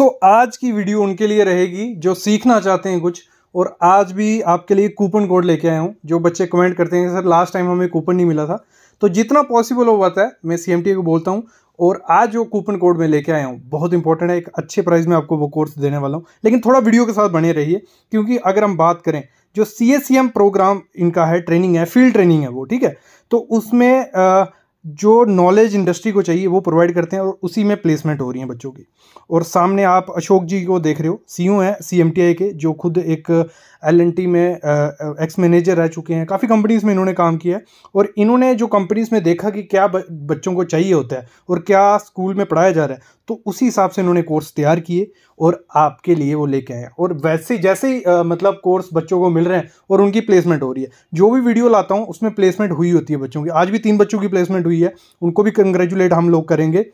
तो आज की वीडियो उनके लिए रहेगी जो सीखना चाहते हैं कुछ और आज भी आपके लिए कूपन कोड लेके आया हूँ जो बच्चे कमेंट करते हैं सर लास्ट टाइम हमें कूपन नहीं मिला था तो जितना पॉसिबल हो पाता है मैं सी को बोलता हूँ और आज जो कूपन कोड मैं लेके आया हूँ बहुत इंपॉर्टेंट है एक अच्छे प्राइस में आपको वो कोर्स देने वाला हूँ लेकिन थोड़ा वीडियो के साथ बने रहिए क्योंकि अगर हम बात करें जो सी प्रोग्राम e इनका है ट्रेनिंग है फील्ड ट्रेनिंग है वो ठीक है तो उसमें आ, जो नॉलेज इंडस्ट्री को चाहिए वो प्रोवाइड करते हैं और उसी में प्लेसमेंट हो रही है बच्चों की और सामने आप अशोक जी को देख रहे हो सी हैं सी के जो खुद एक एल में एक्स मैनेजर रह चुके हैं काफ़ी कंपनीज़ में इन्होंने काम किया है और इन्होंने जो कंपनीज़ में देखा कि क्या बच्चों को चाहिए होता है और क्या स्कूल में पढ़ाया जा रहा है तो उसी हिसाब से उन्होंने कोर्स तैयार किए और आपके लिए वो लेके आए और वैसे जैसे ही आ, मतलब कोर्स बच्चों को मिल रहे हैं और उनकी प्लेसमेंट हो रही है जो भी वीडियो लाता हूँ उसमें प्लेसमेंट हुई होती है बच्चों की आज भी तीन बच्चों की प्लेसमेंट हुई है उनको भी कंग्रेचुलेट हम लोग करेंगे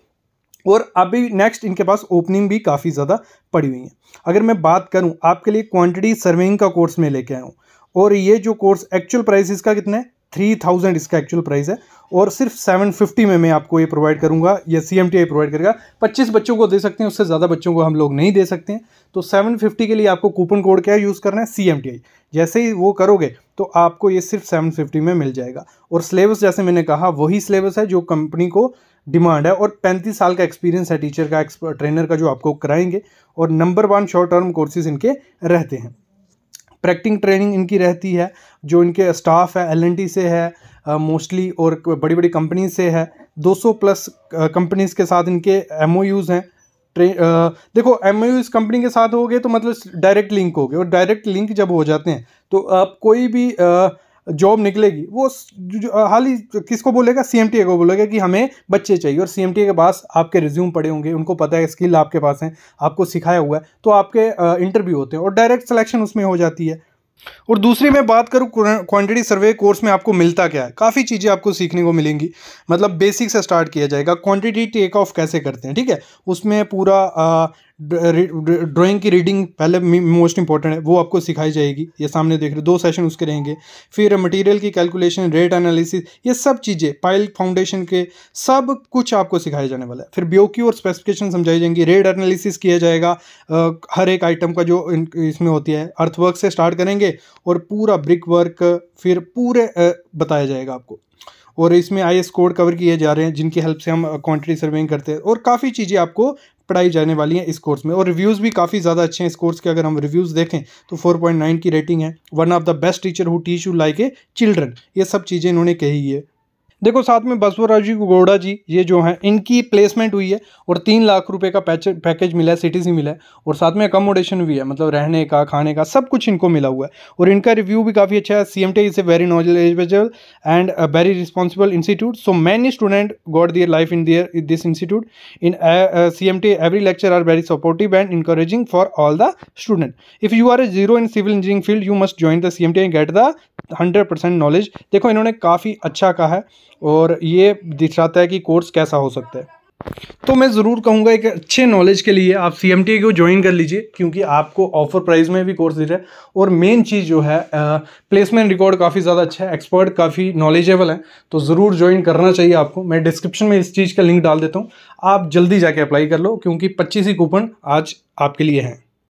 और अभी नेक्स्ट इनके पास ओपनिंग भी काफ़ी ज़्यादा पड़ी हुई है अगर मैं बात करूँ आपके लिए क्वान्टिटी सर्विंग का कोर्स मैं लेके आया हूँ और ये जो कोर्स एक्चुअल प्राइस इसका कितना है थ्री थाउजेंड इसका एक्चुअल प्राइस है और सिर्फ सेवन फिफ्टी में मैं आपको ये प्रोवाइड करूँगा या C M T I provide करेगा पच्चीस बच्चों को दे सकते हैं उससे ज़्यादा बच्चों को हम लोग नहीं दे सकते हैं तो सेवन फिफ्टी के लिए आपको कूपन कोड क्या यूज़ करना है सी एम टी आई जैसे ही वो करोगे तो आपको ये सिर्फ सेवन फिफ्टी में मिल जाएगा और सिलेबस जैसे मैंने कहा वही सिलेबस है जो कंपनी को डिमांड है और पैंतीस साल का एक्सपीरियंस है टीचर का ट्रेनर का जो आपको कराएंगे और number one short term courses इनके रहते हैं प्रैक्टिंग ट्रेनिंग इनकी रहती है जो इनके स्टाफ है एल से है मोस्टली और बड़ी बड़ी कंपनी से है 200 प्लस कंपनीज के साथ इनके एम हैं ट्रे देखो एम इस कंपनी के साथ हो गए तो मतलब डायरेक्ट लिंक हो गए और डायरेक्ट लिंक जब हो जाते हैं तो आप कोई भी आ, जॉब निकलेगी वो हाल ही किसको बोलेगा सी को बोलेगा कि हमें बच्चे चाहिए और सी के पास आपके रिज्यूम पड़े होंगे उनको पता है स्किल आपके पास हैं आपको सिखाया हुआ है तो आपके इंटरव्यू होते हैं और डायरेक्ट सिलेक्शन उसमें हो जाती है और दूसरी मैं बात करूँ क्वांटिटी सर्वे कोर्स में आपको मिलता क्या है काफ़ी चीज़ें आपको सीखने को मिलेंगी मतलब बेसिक से स्टार्ट किया जाएगा क्वांटिटी टेक ऑफ कैसे करते हैं ठीक है उसमें पूरा ड्राइंग की रीडिंग पहले मोस्ट इंपॉर्टेंट है वो आपको सिखाई जाएगी ये सामने देख रहे दो सेशन उसके रहेंगे फिर मटेरियल की कैलकुलेशन रेट एनालिसिस ये सब चीज़ें पाइल फाउंडेशन के सब कुछ आपको सिखाया जाने वाला है फिर बीओक्यू और स्पेसिफिकेशन समझाई जाएंगी रेट एनालिसिस किया जाएगा आ, हर एक आइटम का जो इसमें होती है अर्थवर्क से स्टार्ट करेंगे और पूरा ब्रिक वर्क फिर पूरे बताया जाएगा आपको और इसमें आई एस कोड कवर किए जा रहे हैं जिनकी हेल्प से हम क्वांटिटी सर्वेइंग करते हैं और काफ़ी चीज़ें आपको पढ़ाई जाने वाली हैं इस कोर्स में और रिव्यूज़ भी काफ़ी ज़्यादा अच्छे हैं इस कोर्स के अगर हम रिव्यूज़ देखें तो 4.9 की रेटिंग है one of the best teacher who teach you like a children ये सब चीज़ें इन्होंने कही है देखो साथ में जी गोड़ा जी ये जो हैं इनकी प्लेसमेंट हुई है और तीन लाख रुपए का पैकेज मिला है सिटी से मिला है और साथ में अकोमोडेशन भी है मतलब रहने का खाने का सब कुछ इनको मिला हुआ है और इनका रिव्यू भी काफ़ी अच्छा है C M T is a very knowledgeable and very responsible institute so many student got their life in their this institute in C M T every lecture are very supportive and encouraging for all the student if you are a zero in civil engineering field you must join the C M T and get the hundred percent knowledge देखो इन्होंने काफ़ी अच्छा कहा है और ये दिखाता है कि कोर्स कैसा हो सकता है तो मैं ज़रूर कहूँगा एक अच्छे नॉलेज के लिए आप सी एम टी को ज्वाइन कर लीजिए क्योंकि आपको ऑफर प्राइस में भी कोर्स दे रहा है और मेन चीज़ जो है प्लेसमेंट रिकॉर्ड काफ़ी ज़्यादा अच्छा है एक्सपर्ट काफ़ी नॉलेजेबल है तो ज़रूर ज्वाइन करना चाहिए आपको मैं डिस्क्रिप्शन में इस चीज़ का लिंक डाल देता हूँ आप जल्दी जाके अप्लाई कर लो क्योंकि पच्चीस ही कूपन आज आपके लिए हैं